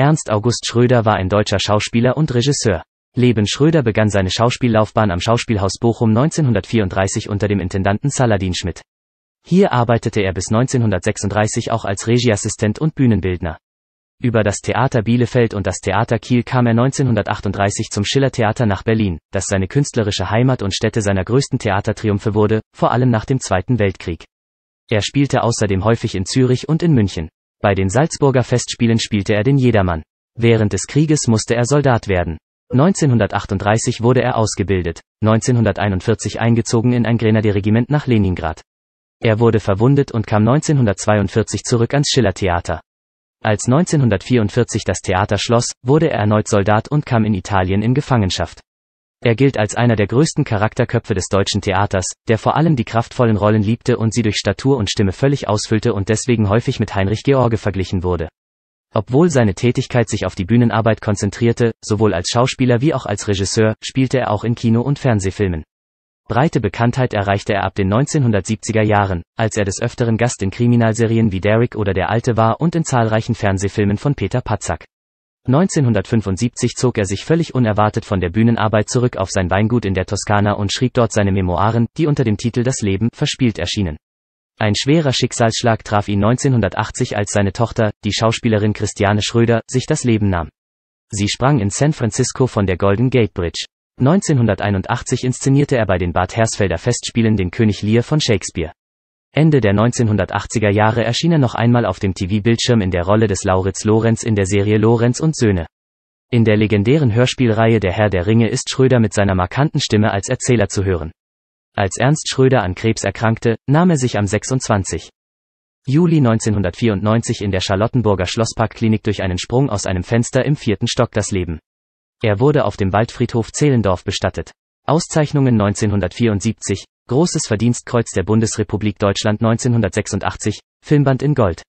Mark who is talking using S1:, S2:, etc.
S1: Ernst August Schröder war ein deutscher Schauspieler und Regisseur. Leben Schröder begann seine Schauspiellaufbahn am Schauspielhaus Bochum 1934 unter dem Intendanten Saladin Schmidt. Hier arbeitete er bis 1936 auch als Regieassistent und Bühnenbildner. Über das Theater Bielefeld und das Theater Kiel kam er 1938 zum Schillertheater nach Berlin, das seine künstlerische Heimat und Stätte seiner größten Theatertriumphe wurde, vor allem nach dem Zweiten Weltkrieg. Er spielte außerdem häufig in Zürich und in München. Bei den Salzburger Festspielen spielte er den Jedermann. Während des Krieges musste er Soldat werden. 1938 wurde er ausgebildet, 1941 eingezogen in ein Grenadierregiment nach Leningrad. Er wurde verwundet und kam 1942 zurück ans Schillertheater. Als 1944 das Theater schloss, wurde er erneut Soldat und kam in Italien in Gefangenschaft. Er gilt als einer der größten Charakterköpfe des deutschen Theaters, der vor allem die kraftvollen Rollen liebte und sie durch Statur und Stimme völlig ausfüllte und deswegen häufig mit Heinrich George verglichen wurde. Obwohl seine Tätigkeit sich auf die Bühnenarbeit konzentrierte, sowohl als Schauspieler wie auch als Regisseur, spielte er auch in Kino- und Fernsehfilmen. Breite Bekanntheit erreichte er ab den 1970er Jahren, als er des Öfteren Gast in Kriminalserien wie Derrick oder Der Alte war und in zahlreichen Fernsehfilmen von Peter Patzak. 1975 zog er sich völlig unerwartet von der Bühnenarbeit zurück auf sein Weingut in der Toskana und schrieb dort seine Memoiren, die unter dem Titel Das Leben verspielt erschienen. Ein schwerer Schicksalsschlag traf ihn 1980, als seine Tochter, die Schauspielerin Christiane Schröder, sich das Leben nahm. Sie sprang in San Francisco von der Golden Gate Bridge. 1981 inszenierte er bei den Bad Hersfelder Festspielen den König Lear von Shakespeare. Ende der 1980er Jahre erschien er noch einmal auf dem TV-Bildschirm in der Rolle des Lauritz Lorenz in der Serie Lorenz und Söhne. In der legendären Hörspielreihe Der Herr der Ringe ist Schröder mit seiner markanten Stimme als Erzähler zu hören. Als Ernst Schröder an Krebs erkrankte, nahm er sich am 26. Juli 1994 in der Charlottenburger Schlossparkklinik durch einen Sprung aus einem Fenster im vierten Stock das Leben. Er wurde auf dem Waldfriedhof Zehlendorf bestattet. Auszeichnungen 1974, Großes Verdienstkreuz der Bundesrepublik Deutschland 1986, Filmband in Gold.